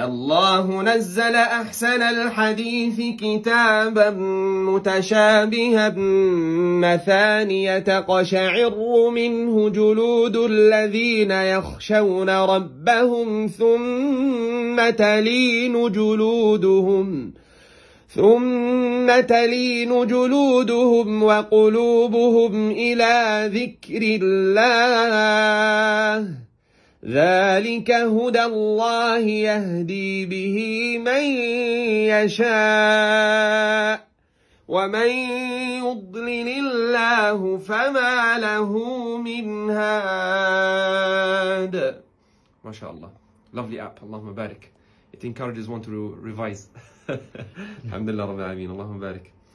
الله نزل أحسن الحديث كتابا متشابها مثانية تقشعر منه جلود الذين يخشون ربهم ثم تلين جلودهم ثم تلين جلودهم وقلوبهم إلى ذكر الله ذلك هدى الله يهدي به من يشاء ومن يضلل الله فما له من هاد ما شاء الله lovely app اللهم بارك it encourages one to revise الحمد لله رب العالمين اللهم بارك